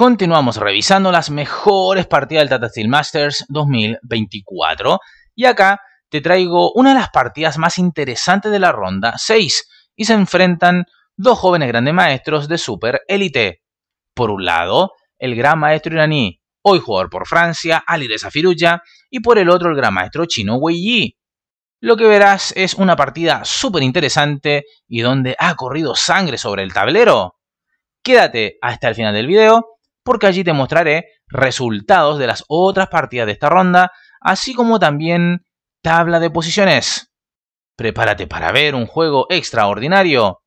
Continuamos revisando las mejores partidas del Tata Steel Masters 2024. Y acá te traigo una de las partidas más interesantes de la ronda 6. Y se enfrentan dos jóvenes grandes maestros de Super Elite. Por un lado, el gran maestro iraní, hoy jugador por Francia, Ali de y por el otro el gran maestro chino Wei Yi. Lo que verás es una partida súper interesante y donde ha corrido sangre sobre el tablero. Quédate hasta el final del video porque allí te mostraré resultados de las otras partidas de esta ronda, así como también tabla de posiciones. Prepárate para ver un juego extraordinario.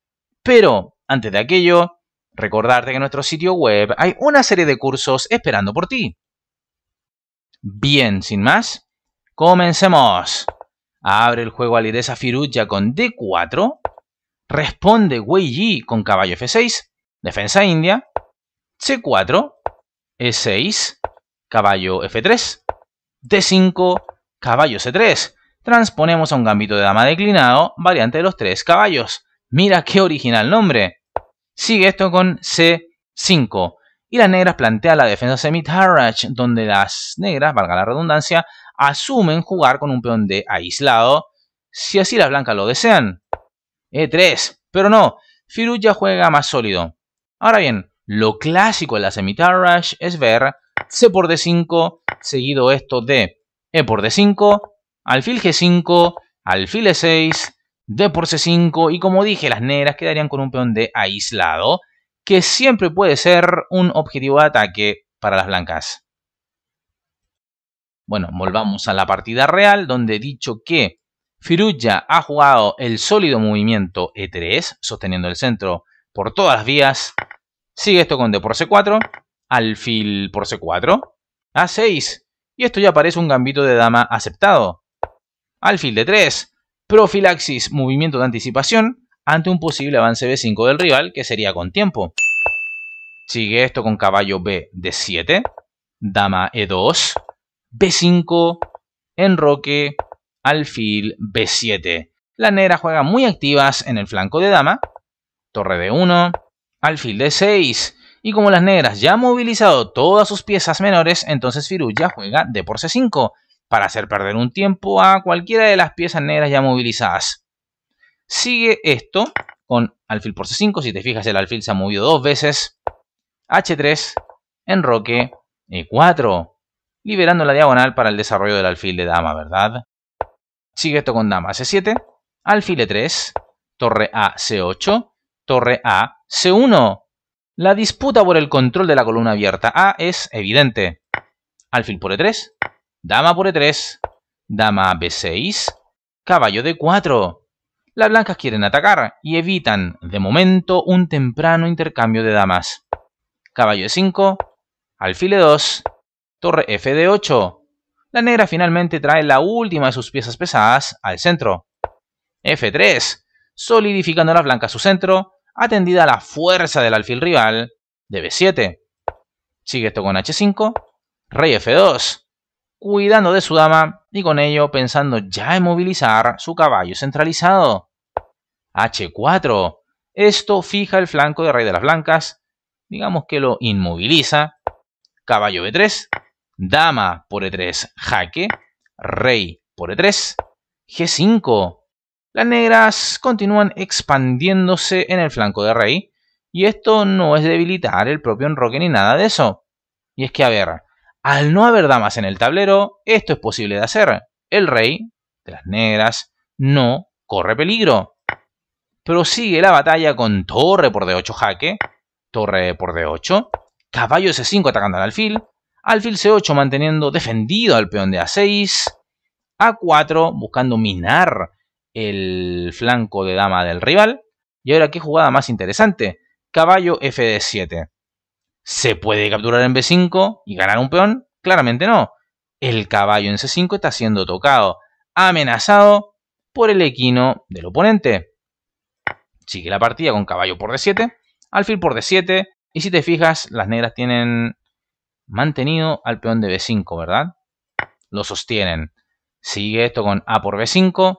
Pero, antes de aquello, recordarte que en nuestro sitio web hay una serie de cursos esperando por ti. Bien, sin más, comencemos. Abre el juego Alireza Firuya con D4. Responde Wei Yi con caballo F6, defensa india, C4, E6, caballo F3, D5, caballo C3. Transponemos a un gambito de dama declinado, variante de los tres caballos. Mira qué original nombre. Sigue esto con C5. Y las negras plantean la defensa semi donde las negras, valga la redundancia, asumen jugar con un peón de aislado, si así las blancas lo desean. E3, pero no, ya juega más sólido. Ahora bien, lo clásico en la rush es ver C por D5, seguido esto de E por D5, alfil G5, alfil E6, D por C5 y como dije, las negras quedarían con un peón de aislado, que siempre puede ser un objetivo de ataque para las blancas. Bueno, volvamos a la partida real, donde he dicho que Firuja ha jugado el sólido movimiento E3, sosteniendo el centro por todas vías, Sigue esto con D por C4, alfil por C4, A6, y esto ya parece un gambito de dama aceptado. Alfil D3, profilaxis, movimiento de anticipación, ante un posible avance B5 del rival, que sería con tiempo. Sigue esto con caballo B de 7 dama E2, B5, enroque, alfil B7. La negra juega muy activas en el flanco de dama, torre D1, alfil de 6. Y como las negras ya han movilizado todas sus piezas menores, entonces Firu ya juega d por c5 para hacer perder un tiempo a cualquiera de las piezas negras ya movilizadas. Sigue esto con alfil por c5, si te fijas el alfil se ha movido dos veces. h3, enroque, e4, liberando la diagonal para el desarrollo del alfil de dama, ¿verdad? Sigue esto con dama c7, alfil e3, torre a c8, torre A, C1. La disputa por el control de la columna abierta A es evidente. Alfil por E3, dama por E3, dama B6, caballo D4. Las blancas quieren atacar y evitan, de momento, un temprano intercambio de damas. Caballo E5, alfil E2, torre F de 8. La negra finalmente trae la última de sus piezas pesadas al centro. F3, solidificando las blancas su centro atendida la fuerza del alfil rival de b7. Sigue esto con h5, rey f2, cuidando de su dama y con ello pensando ya en movilizar su caballo centralizado. h4, esto fija el flanco de rey de las blancas, digamos que lo inmoviliza. Caballo b3, dama por e3 jaque, rey por e3, g5, las negras continúan expandiéndose en el flanco de Rey, y esto no es debilitar el propio enroque ni nada de eso. Y es que, a ver, al no haber damas en el tablero, esto es posible de hacer. El rey de las negras no corre peligro. Prosigue la batalla con torre por D8 jaque, torre por D8, caballo C5 atacando al alfil, alfil C8 manteniendo defendido al peón de A6, A4 buscando minar el flanco de dama del rival. Y ahora, ¿qué jugada más interesante? Caballo fd7. ¿Se puede capturar en b5 y ganar un peón? Claramente no. El caballo en c5 está siendo tocado, amenazado por el equino del oponente. Sigue la partida con caballo por d7, alfil por d7, y si te fijas, las negras tienen mantenido al peón de b5, ¿verdad? Lo sostienen. Sigue esto con a por b5,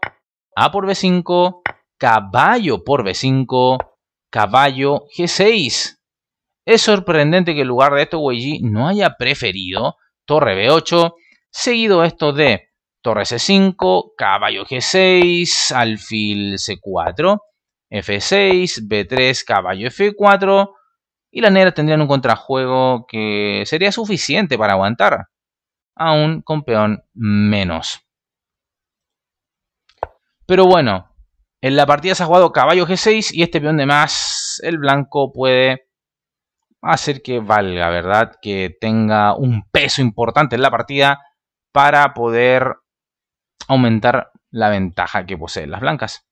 a por B5, caballo por B5, caballo G6. Es sorprendente que en lugar de esto Weiji no haya preferido torre B8, seguido esto de torre C5, caballo G6, alfil C4, F6, B3, caballo F4 y las negras tendrían un contrajuego que sería suficiente para aguantar, a un campeón menos. Pero bueno, en la partida se ha jugado caballo G6 y este peón de más, el blanco puede hacer que valga, ¿verdad? Que tenga un peso importante en la partida para poder aumentar la ventaja que poseen las blancas.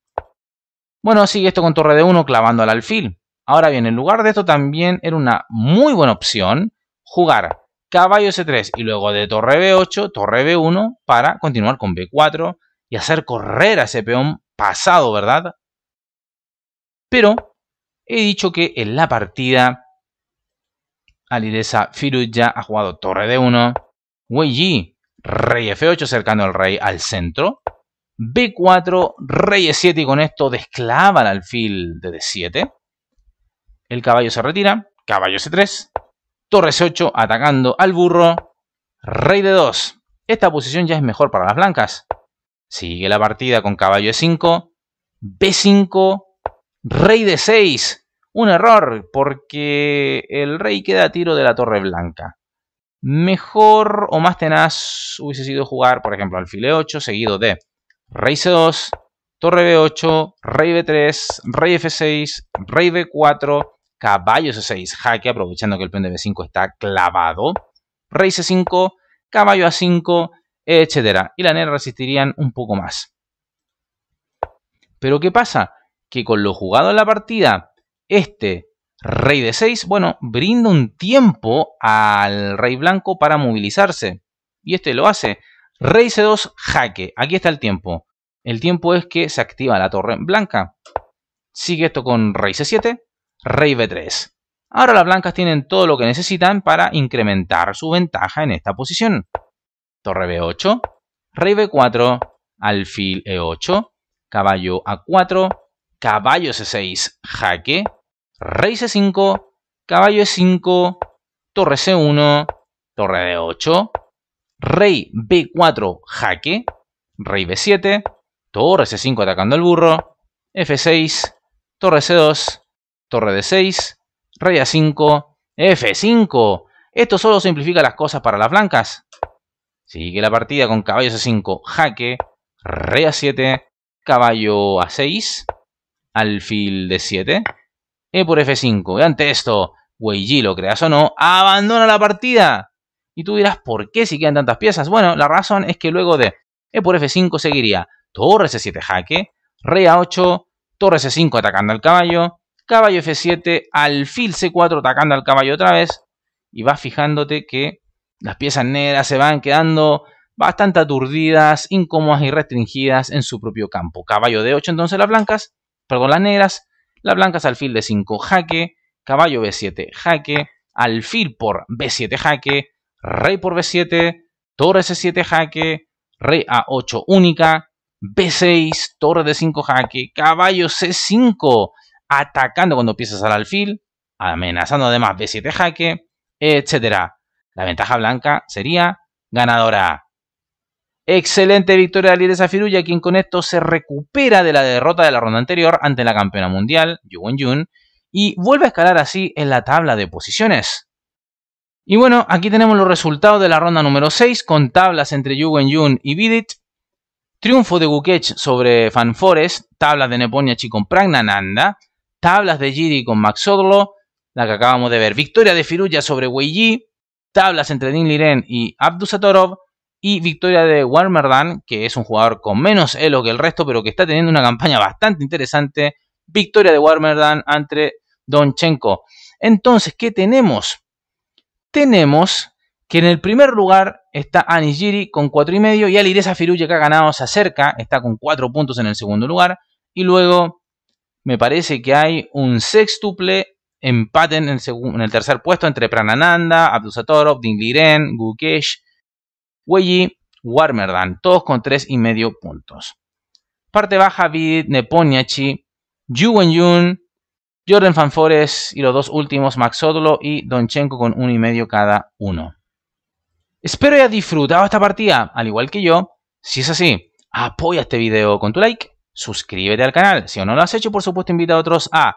Bueno, sigue esto con torre de 1 clavando al alfil. Ahora bien, en lugar de esto también era una muy buena opción jugar caballo C3 y luego de torre B8, torre B1 para continuar con B4 y hacer correr a ese peón pasado, ¿verdad? Pero he dicho que en la partida Alidesa ya ha jugado torre de 1, Weiji, rey F8 cercando al rey al centro, B4, rey E7 y con esto desclava el alfil de D7. El caballo se retira, caballo C3, torre C8 atacando al burro, rey D2. Esta posición ya es mejor para las blancas, Sigue la partida con caballo E5, B5, rey de 6. Un error, porque el rey queda a tiro de la torre blanca. Mejor o más tenaz hubiese sido jugar, por ejemplo, alfil E8, seguido de rey C2, torre B8, rey B3, rey F6, rey B4, caballo C6, jaque, aprovechando que el peón de B5 está clavado, rey C5, caballo A5, etcétera. Y la negra resistirían un poco más. Pero ¿qué pasa? Que con lo jugado en la partida, este rey de 6, bueno, brinda un tiempo al rey blanco para movilizarse. Y este lo hace. Rey C2, jaque. Aquí está el tiempo. El tiempo es que se activa la torre blanca. Sigue esto con rey C7, rey B3. Ahora las blancas tienen todo lo que necesitan para incrementar su ventaja en esta posición torre b8, rey b4, alfil e8, caballo a4, caballo c6, jaque, rey c5, caballo e5, torre c1, torre d8, rey b4, jaque, rey b7, torre c5 atacando al burro, f6, torre c2, torre d6, rey a5, f5. Esto solo simplifica las cosas para las blancas. Sigue la partida con caballo a 5, jaque, rea 7, caballo a 6, alfil de 7, e por f5. Y ante esto, Weiji, lo creas o no, abandona la partida. Y tú dirás, ¿por qué si quedan tantas piezas? Bueno, la razón es que luego de e por f5 seguiría torre c7 jaque, rea 8 torre c5 atacando al caballo, caballo f7, alfil c4 atacando al caballo otra vez. Y vas fijándote que las piezas negras se van quedando bastante aturdidas, incómodas y restringidas en su propio campo. Caballo d 8 entonces las blancas, perdón, las negras, las blancas alfil de 5 jaque, caballo b7 jaque, alfil por b7 jaque, rey por b7, torre c7 jaque, rey a8 única, b6, torre de 5 jaque, caballo c5, atacando cuando piezas al alfil, amenazando además b7 jaque, etcétera. La ventaja blanca sería ganadora. Excelente victoria de Alireza Firulla, quien con esto se recupera de la derrota de la ronda anterior ante la campeona mundial, Yu Yun, y vuelve a escalar así en la tabla de posiciones. Y bueno, aquí tenemos los resultados de la ronda número 6, con tablas entre Yu Jun y Vidit. Triunfo de Gukech sobre Fanfores, tablas de Neponia con Pragnananda, tablas de Giri con Max la que acabamos de ver, victoria de Firulla sobre Wei Yi tablas entre Din Liren y Abdusatorov y victoria de Warmerdan, que es un jugador con menos elo que el resto, pero que está teniendo una campaña bastante interesante. Victoria de Warmerdan ante Donchenko. Entonces, ¿qué tenemos? Tenemos que en el primer lugar está Anijiri con 4,5 y medio y Alireza que ha ganado se acerca, está con 4 puntos en el segundo lugar. Y luego me parece que hay un sextuple empaten en el, tercer puesto entre Pranananda, Abdusatorov, Dingliren, Gukesh, Yi, Warmerdan, todos con 3,5 puntos. Parte baja, Vidit, Neponiachi, Yu Wenyun, Jordan Fanfores y los dos últimos, Max y Donchenko con 1,5 cada uno. Espero hayas disfrutado esta partida, al igual que yo. Si es así, apoya este video con tu like, suscríbete al canal. Si aún no lo has hecho, por supuesto, invita a otros a